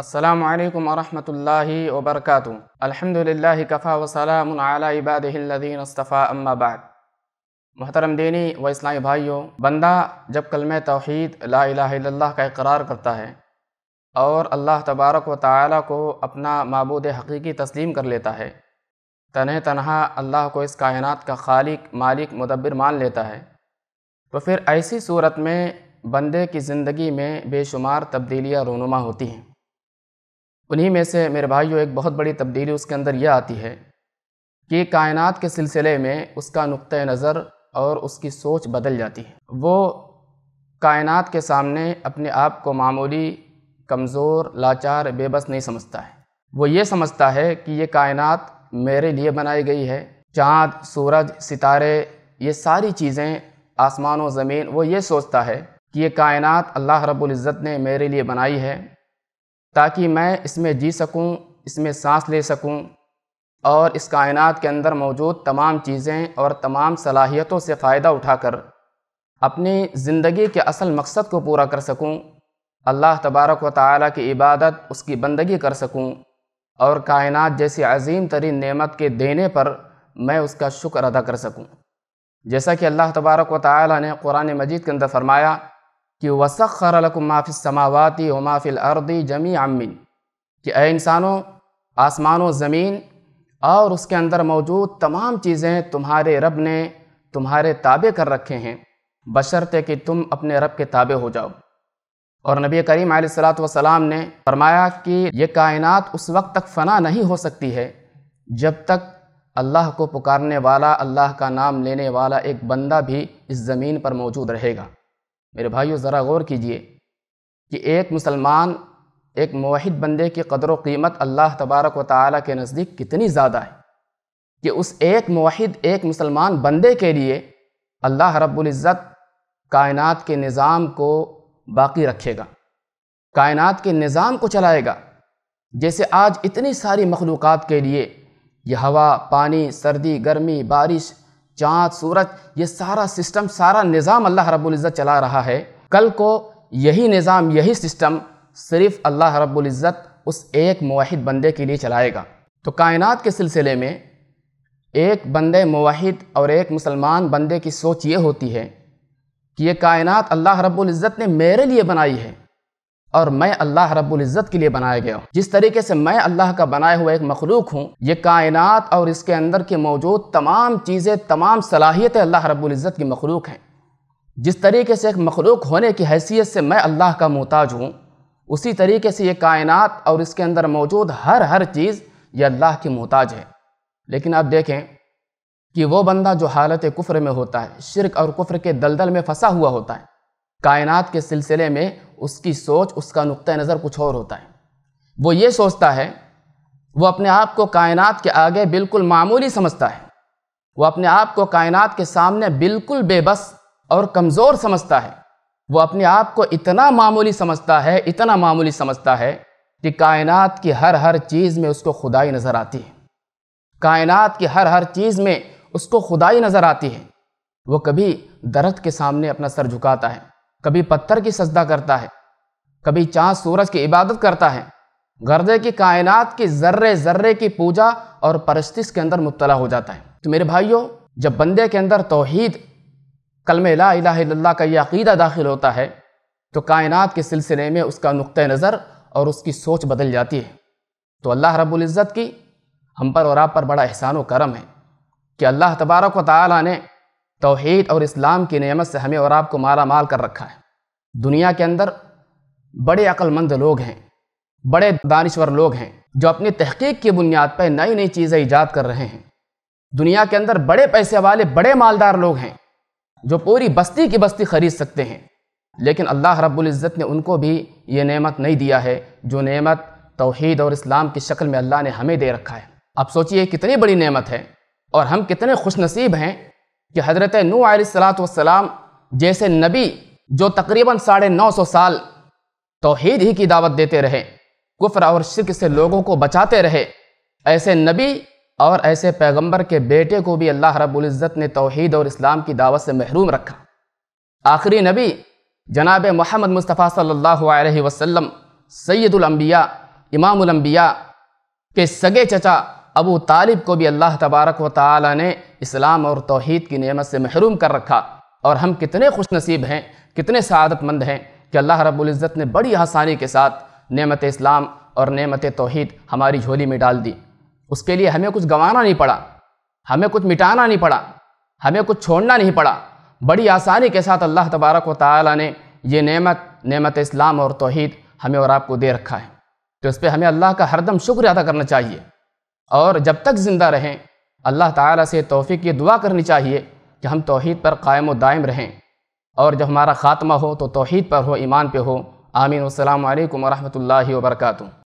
असलकम वरहमल वबरक अलहमदिल्ला कफ़ा वसलाम इबादीनस्तफ़ा अम्माबाद महतरम दीनी व इस्लामी भाइयों बंदा जब कलम तोहद ला का इकरार करता है और अल्लाह तबारक व ताली को अपना मबूद हकीकी तस्लीम कर लेता है तनह तनहा अल्लाह को इस कायनात का खालिक मालिक मुदब्बर मान लेता है तो फिर ऐसी सूरत में बंदे की ज़िंदगी में बेशुमार तब्दीलियाँ रूनुमा होती हैं उन्हीं में से मेरे भाइयों एक बहुत बड़ी तब्दीली उसके अंदर यह आती है कि कायनात के सिलसिले में उसका नुक़ नज़र और उसकी सोच बदल जाती है वो कायनात के सामने अपने आप को मामूली कमज़ोर लाचार बेबस नहीं समझता है वो ये समझता है कि ये कायनात मेरे लिए बनाई गई है चाँद सूरज सितारे ये सारी चीज़ें आसमान व ज़मीन वो ये सोचता है कि ये कायनात अल्लाह रब्ज़त ने मेरे लिए बनाई है ताकि मैं इसमें जी सकूं इसमें सांस ले सकूं और इस कायनात के अंदर मौजूद तमाम चीज़ें और तमाम सलाहियतों से फ़ायदा उठाकर अपनी ज़िंदगी के असल मकसद को पूरा कर सकूं, अल्लाह तबारक व ताली की इबादत उसकी बंदगी कर सकूं और कायनात जैसी अजीम तरीन नेमत के देने पर मैं उसका शुक्र अदा कर सकूँ जैसा कि अल्लाह तबारक व ताली ने कुरान मजीद के अंदर फरमाया कि वसखर माफ समावती व माफ़िल अर्दी जमी अमिन कि ए इंसानों आसमान ज़मीन और उसके अंदर मौजूद तमाम चीज़ें तुम्हारे रब ने तुम्हारे ताबे कर रखे हैं बशर्ते कि तुम अपने रब के ताबे हो जाओ और नबी करीम सलाम ने फरमाया कि ये कायनात उस वक्त तक फना नहीं हो सकती है जब तक अल्लाह को पुकारने वाला अल्लाह का नाम लेने वाला एक बंदा भी इस ज़मीन पर मौजूद रहेगा मेरे भाइयों ज़रा गौर कीजिए कि एक मुसलमान एक मोहिद बंदे की कदर कीमत अल्लाह तबारक व ताली के नज़दीक कितनी ज़्यादा है कि उस एक मोहिद एक मुसलमान बंदे के लिए अल्लाह रब्ज़त कायनत के निज़ाम को बाकी रखेगा कायनत के निज़ाम को चलाएगा जैसे आज इतनी सारी मखलूक़ात के लिए यह हवा पानी सर्दी गर्मी बारिश चाँद सूरज ये सारा सिस्टम सारा निज़ाम अल्लाह रब्ज़त चला रहा है कल को यही निज़ाम यही सिस्टम सिर्फ़ अल्लाह रब्ज़त उस एक मुहिद बंदे के लिए चलाएगा तो कायनात के सिलसिले में एक बंदे मुहिद और एक मुसलमान बंदे की सोच ये होती है कि ये कायनात अल्लाह रब्ज़त ने मेरे लिए बनाई है और मैं अल्लाह रब्बुल इज़्ज़त के लिए बनाया गया हूँ जिस तरीके से मैं अल्लाह का बनाया हुआ एक मखलूक हूँ ये कायनात और इसके अंदर के मौजूद तमाम चीज़ें तमाम सलाहियतें अल्लाह रब्बुल इज़्ज़त की मखलूक हैं जिस तरीके से एक मखलूक होने की हैसियत से मैं अल्लाह का मोहताज हूँ उसी तरीके से ये कायनात और इसके अंदर मौजूद हर हर चीज़ ये अल्लाह की मोहताज है लेकिन आप देखें कि वो बंदा जो हालत कुफ्र में होता है शिरक और कुफ्र के दलदल में फंसा हुआ होता है कायनात के सिलसिले में उसकी सोच उसका नुक़ नज़र कुछ और होता है वो ये सोचता है वो अपने आप को कायनात के आगे बिल्कुल मामूली समझता है वो अपने आप को कायनात के सामने बिल्कुल बेबस और कमज़ोर समझता है वो अपने आप को इतना मामूली समझता है इतना मामूली समझता है कि कायनात की हर हर चीज़ में उसको खुदाई नज़र आती है कायनात की हर हर चीज़ में उसको खुदाई नज़र आती है वो कभी दरख्त के सामने अपना सर झुकाता है कभी पत्थर की सजदा करता है कभी चाँद सूरज की इबादत करता है गर्दे की कायनात की जर्रे जर्रे की पूजा और परस्तिश के अंदर मुबला हो जाता है तो मेरे भाइयों जब बंदे के अंदर तोहद कलम ला का यह अकीदा दाखिल होता है तो कायनात के सिलसिले में उसका नुक़ नज़र और उसकी सोच बदल जाती है तो अल्लाह रबुल्ज़त की हम पर और आप पर बड़ा एहसान व करम है कि अल्लाह तबारक व ताली ने तोहद और इस्लाम की नियमत से हमें और आपको मारा माल कर रखा है दुनिया के अंदर बड़े अक्लमंद लोग हैं बड़े दानश्वर लोग हैं जो अपनी तहकीक की बुनियाद पर नई नई चीज़ें ईजाद कर रहे हैं दुनिया के अंदर बड़े पैसे वाले बड़े मालदार लोग हैं जो पूरी बस्ती की बस्ती खरीद सकते हैं लेकिन अल्लाह रब्ज़त ने उनको भी ये नेमत नहीं दिया है जो नेमत तोहद और इस्लाम की शक्ल में अल्लाह ने हमें दे रखा है अब सोचिए कितनी बड़ी नेमत है और हम कितने खुशनसीब हैं कि हज़रत नू सलाम जैसे नबी जो तकरीबन साढ़े नौ सौ साल तोहद ही की दावत देते रहे कुफ्र और शिक से लोगों को बचाते रहे ऐसे नबी और ऐसे पैगंबर के बेटे को भी अल्लाह रबुल्ज़त ने तोहद और इस्लाम की दावत से महरूम रखा आखिरी नबी जनाब महमद मुस्तफ़ा सल्ला अलैहि वसल्लम सैदुलम्बिया के सगे चचा अबू तालिब को भी अल्लाह तबारक व ताली ने इस्लाम और तोहद की नेमत से महरूम कर रखा और हम कितने खुश नसीब हैं कितने सदतमंद हैं कि अल्लाह रबुल्ज़त ने बड़ी आसानी के साथ नेमत इस्लाम और नेमत तोहद हमारी झोली में डाल दी उसके लिए हमें कुछ गंवाना नहीं पड़ा हमें कुछ मिटाना नहीं पड़ा हमें कुछ छोड़ना नहीं पड़ा बड़ी आसानी के साथ अल्लाह तबारक व ताली ने यह नेमत नेमत इस्लाम और तोहद हमें और आपको दे रखा है तो इस पर हमें अल्लाह का हरदम शुक्र अदा करना चाहिए और जब तक ज़िंदा रहें अल्लाह ताला से तोफ़ी की दुआ करनी चाहिए कि हम तोहद पर कायम व दायम रहें और जब हमारा ख़ात्मा हो तो तोहद पर हो ईमान पे हो आमीन अल्लाम वरहमल वर्का